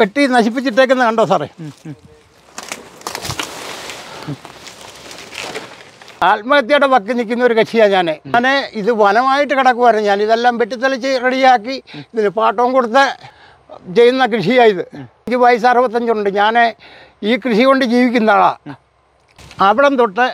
വെട്ടി നശിപ്പിച്ചിട്ടേക്കുന്ന കണ്ടോ സാറേ ആത്മഹത്യയുടെ വക്ക് നിൽക്കുന്ന ഒരു കക്ഷിയാണ് ഞാൻ ഞാൻ ഇത് വനമായിട്ട് കിടക്കുമായിരുന്നു ഞാൻ ഇതെല്ലാം വെട്ടിത്തെളിച്ച് റെഡിയാക്കി ഇതിന് പാട്ടവും കൊടുത്ത് ചെയ്യുന്ന കൃഷിയായത് എനിക്ക് വയസ്സ് അറുപത്തഞ്ചുണ്ട് ഞാൻ ഈ കൃഷി കൊണ്ട് ജീവിക്കുന്ന ആളാണ് അവിടം തൊട്ട്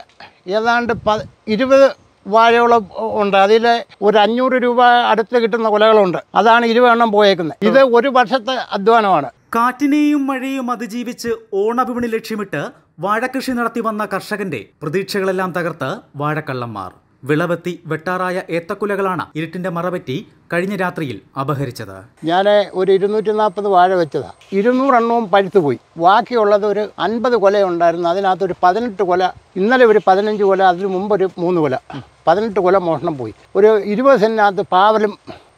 ഏതാണ്ട് പ ഇരുപത് വാഴയോളം ഉണ്ട് അതിൽ ഒരു അഞ്ഞൂറ് രൂപ അടുത്ത് കിട്ടുന്ന കൊലകളുണ്ട് അതാണ് ഇരുപത് എണ്ണം പോയേക്കുന്നത് ഇത് ഒരു വർഷത്തെ അധ്വാനമാണ് കാറ്റിനെയും മഴയെയും അതിജീവിച്ച് ഓണവിപണി ലക്ഷ്യമിട്ട് വാഴക്കൃഷി നടത്തി വന്ന കർഷകന്റെ പ്രതീക്ഷകളെല്ലാം തകർത്ത് വാഴക്കള്ളന്മാർ വിളവെത്തി വെട്ടാറായ ഏത്തക്കുലകളാണ് ഇരുട്ടിന്റെ മറപറ്റി കഴിഞ്ഞ രാത്രിയിൽ അപഹരിച്ചത് ഞാൻ ഒരു ഇരുന്നൂറ്റി നാൽപ്പത് വാഴ വെച്ചതാ ഇരുന്നൂറെണ്ണവും പഴുത്തു പോയി ബാക്കിയുള്ളത് ഒരു അൻപത് കൊല ഉണ്ടായിരുന്നു അതിനകത്ത് ഒരു പതിനെട്ട് കൊല ഇന്നലെ ഒരു പതിനഞ്ച് കൊല അതിനു മുമ്പ് ഒരു മൂന്ന് കൊല പതിനെട്ട് കൊല മോഷണം പോയി ഒരു ഇരുപത് സെന്റിനകത്ത് പാവലും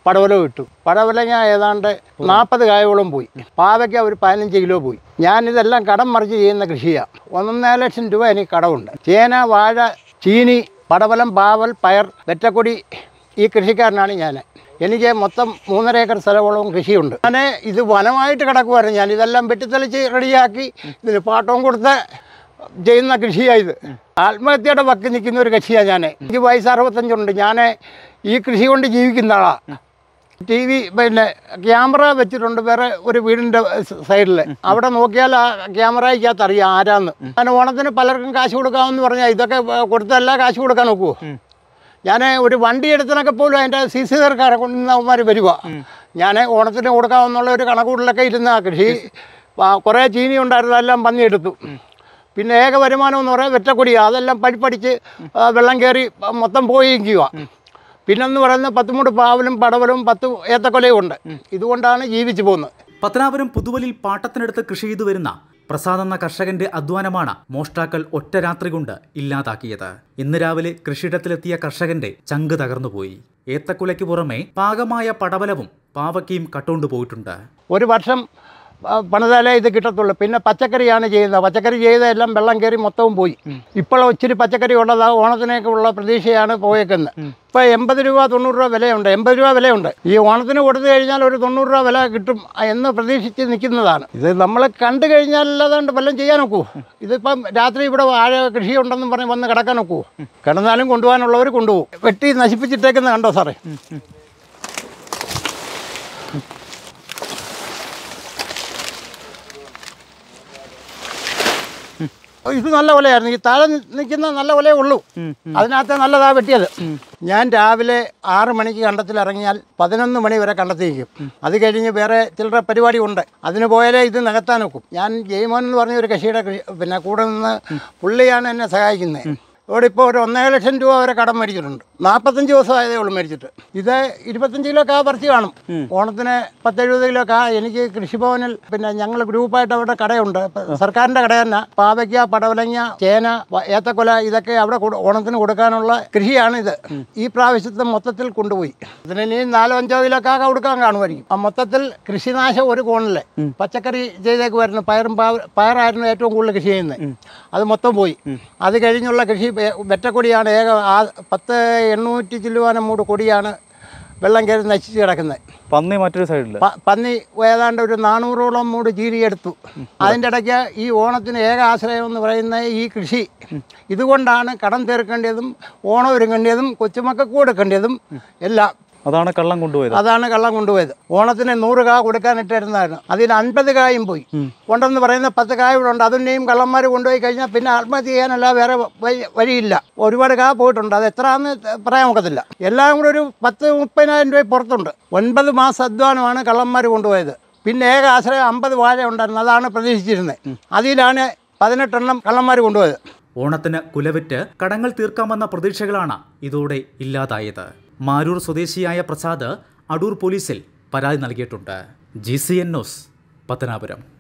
പടവല വിട്ടു പടവല ഞാൻ ഏതാണ്ട് നാൽപ്പത് കായോളം പോയി പാവയ്ക്ക ഒരു പതിനഞ്ച് കിലോ പോയി ഞാനിതെല്ലാം കടം മറിച്ച് ചെയ്യുന്ന കൃഷിയാണ് ഒന്നൊന്നര ലക്ഷം രൂപ എനിക്ക് കടമുണ്ട് ചേന വാഴ ചീനി പടവലം പാവൽ പയർ വെറ്റക്കൊടി ഈ കൃഷിക്കാരനാണ് ഞാൻ എനിക്ക് മൊത്തം മൂന്നര ഏക്കർ സ്ഥലമോളം കൃഷിയുണ്ട് ഞാൻ ഇത് വനമായിട്ട് കിടക്കുമായിരുന്നു ഞാൻ ഇതെല്ലാം വെട്ടിത്തെളിച്ച് റെഡിയാക്കി ഇതിന് പാട്ടവും കൊടുത്ത് ചെയ്യുന്ന കൃഷിയാണ് ഇത് ആത്മഹത്യയുടെ വക്ക് നിൽക്കുന്ന ഒരു കൃഷിയാണ് ഞാൻ എനിക്ക് വയസ്സ് അറുപത്തഞ്ചുണ്ട് ഞാൻ ഈ കൃഷി കൊണ്ട് ജീവിക്കുന്ന ആളാണ് ടി വി പിന്നെ ക്യാമറ വെച്ചിട്ടുണ്ട് വേറെ ഒരു വീടിന്റെ സൈഡിൽ അവിടെ നോക്കിയാൽ ആ ക്യാമറയ്ക്കകത്ത് അറിയാം ആരാന്ന് അങ്ങനെ ഓണത്തിന് പലർക്കും കാശ് കൊടുക്കാമെന്ന് പറഞ്ഞാൽ ഇതൊക്കെ കൊടുത്തല്ല കാശ് കൊടുക്കാൻ നോക്കുമോ ഞാൻ ഒരു വണ്ടി എടുത്തിനൊക്കെ പോലും അതിൻ്റെ സി സി തീർക്കാരെ കൊണ്ടുവന്നവന്മാർ വരിക ഞാൻ ഓണത്തിന് കൊടുക്കാമെന്നുള്ള ഒരു കണക്കൂട്ടിലൊക്കെ ഇരുന്ന കൃഷി കുറേ ചീനി ഉണ്ടായിരുന്നു എല്ലാം പന്നിയെടുത്തു പിന്നെ ഏക വരുമാനം എന്ന് പറയാൻ വെറ്റക്കൊടി അതെല്ലാം പടിപ്പടിച്ച് വെള്ളം കയറി മൊത്തം പോയിരിക്കുക പിന്നെന്ന് പറയുന്നത് പത്തുമൂട് പാവലും പടവലും പത്ത് ഏത്തക്കൊലയും ഉണ്ട് ഇതുകൊണ്ടാണ് ജീവിച്ചു പോകുന്നത് പത്തനാപുരം പുതുവലിൽ പാട്ടത്തിനടുത്ത് കൃഷി ചെയ്തു വരുന്ന പ്രസാദ് എന്ന കർഷകന്റെ അധ്വാനമാണ് മോഷ്ടാക്കൾ ഒറ്റ രാത്രി കൊണ്ട് ഇല്ലാതാക്കിയത് ഇന്ന് രാവിലെ കൃഷിയിടത്തിലെത്തിയ കർഷകന്റെ ചങ്ക് തകർന്നുപോയി ഏത്തക്കുലയ്ക്ക് പുറമെ പാകമായ പടവലവും പാവയ്ക്കയും കട്ടുകൊണ്ടുപോയിട്ടുണ്ട് ഒരു വർഷം പണിതാലേ ഇത് കിട്ടത്തുള്ളൂ പിന്നെ പച്ചക്കറിയാണ് ചെയ്യുന്നത് പച്ചക്കറി ചെയ്തതെല്ലാം വെള്ളം കയറി മൊത്തവും പോയി ഇപ്പോൾ ഒത്തിരി പച്ചക്കറി ഉള്ളത് ഓണത്തിനൊക്കെ ഉള്ള പ്രതീക്ഷയാണ് പോയേക്കുന്നത് ഇപ്പോൾ എൺപത് രൂപ തൊണ്ണൂറ് രൂപ വിലയുണ്ട് എൺപത് രൂപ വിലയുണ്ട് ഈ ഓണത്തിന് കൊടുത്തു കഴിഞ്ഞാൽ ഒരു തൊണ്ണൂറ് രൂപ വില കിട്ടും എന്ന് പ്രതീക്ഷിച്ച് നിൽക്കുന്നതാണ് ഇത് നമ്മൾ കണ്ടു കഴിഞ്ഞാൽ അല്ലാതെ വല്ലതും ചെയ്യാൻ നോക്കൂ ഇതിപ്പം രാത്രി ഇവിടെ വാഴ കൃഷി ഉണ്ടെന്ന് പറഞ്ഞ് വന്ന് കിടക്കാൻ നോക്കൂ കിടന്നാലും കൊണ്ടുപോകാനുള്ളവർ കൊണ്ടുപോകും വെട്ടി നശിപ്പിച്ചിട്ടേക്കുന്നത് കണ്ടോ സാറേ ഇത് നല്ല ഒലയായിരുന്നു ഈ താഴെ നിൽക്കുന്ന നല്ല ഒലയേ ഉള്ളൂ അതിനകത്ത് നല്ലതാ വെട്ടിയത് ഞാൻ രാവിലെ ആറു മണിക്ക് കണ്ടത്തിൽ ഇറങ്ങിയാൽ പതിനൊന്ന് മണി വരെ കണ്ടെത്തിയിരിക്കും അത് കഴിഞ്ഞ് വേറെ ചിലരുടെ പരിപാടി ഉണ്ട് അതിന് പോയാലേ ഇത് നികത്താൻ നോക്കും ഞാൻ ജയ്മോൻ എന്ന് പറഞ്ഞ ഒരു കൃഷിയുടെ പിന്നെ കൂടെ നിന്ന് പുള്ളിയാണ് എന്നെ സഹായിക്കുന്നത് ഇവിടെ ഇപ്പോൾ ഒരു ഒന്നര ലക്ഷം രൂപ വരെ കടം മേടിച്ചിട്ടുണ്ട് നാൽപ്പത്തഞ്ച് ദിവസം ആയതേ ഉള്ളൂ മേടിച്ചിട്ട് ഇത് ഇരുപത്തഞ്ച് കിലോ കാ പറിച്ച് കാണും ഓണത്തിന് പത്തെഴുപത് കിലോ കാ എനിക്ക് കൃഷിഭവനിൽ പിന്നെ ഞങ്ങൾ ഗ്രൂപ്പായിട്ട് അവിടെ കടയുണ്ട് സർക്കാരിൻ്റെ കട തന്നെ പാവയ്ക്ക പടവലങ്ങ ചേന ഏത്തക്കൊല ഇതൊക്കെ അവിടെ ഓണത്തിന് കൊടുക്കാനുള്ള കൃഷിയാണ് ഇത് ഈ പ്രാവശ്യത്തെ മൊത്തത്തിൽ കൊണ്ടുപോയി അതിന് ഇനി നാലോ അഞ്ചോ കിലോ കാ കൊടുക്കാൻ കാണുമായിരിക്കും ആ മൊത്തത്തിൽ കൃഷിനാശം ഒരു കോണിലെ പച്ചക്കറി ചെയ്തേക്ക് വരുന്നു പയറും പയറായിരുന്നു ഏറ്റവും കൂടുതൽ കൃഷി ചെയ്യുന്നത് അത് മൊത്തം പോയി അത് കഴിഞ്ഞുള്ള കൃഷി വെറ്റക്കൊടിയാണ് ഏക ആ പത്ത് എണ്ണൂറ്റി ചില്ലുവാനം മൂട് കൊടിയാണ് വെള്ളം കയറി നശിച്ച് കിടക്കുന്നത് പന്നി മറ്റൊരു സൈഡിൽ പന്നി ഏതാണ്ട് ഒരു നാനൂറോളം മൂട് ചീരിയെടുത്തു അതിൻ്റെ ഇടയ്ക്ക് ഈ ഓണത്തിന് ഏക ആശ്രയം എന്ന് പറയുന്ന ഈ കൃഷി ഇതുകൊണ്ടാണ് കടം തീർക്കേണ്ടതും ഓണം ഒരുങ്ങേണ്ടതും കൊച്ചുമക്കൾക്ക് കൊടുക്കേണ്ടതും എല്ലാം അതാണ് കള്ളം കൊണ്ടുപോയത് അതാണ് കള്ളം കൊണ്ടുപോയത് ഓണത്തിന് നൂറ് കാ കൊടുക്കാനിട്ടിരുന്നായിരുന്നു അതിൽ അൻപത് കായും പോയി ഉണ്ടെന്ന് പറയുന്ന പത്ത് കായ ഇവിടെ ഉണ്ട് അതിൻ്റെയും കള്ളന്മാർ കൊണ്ടുപോയി കഴിഞ്ഞാൽ പിന്നെ ആത്മഹത്യ ചെയ്യാനല്ല വേറെ വഴിയില്ല ഒരുപാട് കാ പോയിട്ടുണ്ട് അത് എത്രയാന്ന് പറയാൻ ഒക്കത്തില്ല എല്ലാം കൂടെ ഒരു പത്ത് മുപ്പതിനായിരം രൂപ പുറത്തുണ്ട് ഒൻപത് മാസം അധ്വാനമാണ് കള്ളന്മാർ കൊണ്ടുപോയത് പിന്നെ ഏക ആശ്രയം അമ്പത് വാഴ ഉണ്ടായിരുന്നു അതാണ് പ്രതീക്ഷിച്ചിരുന്നത് അതിലാണ് പതിനെട്ടെണ്ണം കള്ളന്മാർ കൊണ്ടുപോയത് ഓണത്തിന് കുലവിറ്റ് കടങ്ങൾ തീർക്കാമെന്ന പ്രതീക്ഷകളാണ് ഇതോടെ ഇല്ലാതായത് മാരൂർ സ്വദേശിയായ പ്രസാദ് അടൂർ പോലീസിൽ പരാതി നൽകിയിട്ടുണ്ട് G C N news Pathanapuram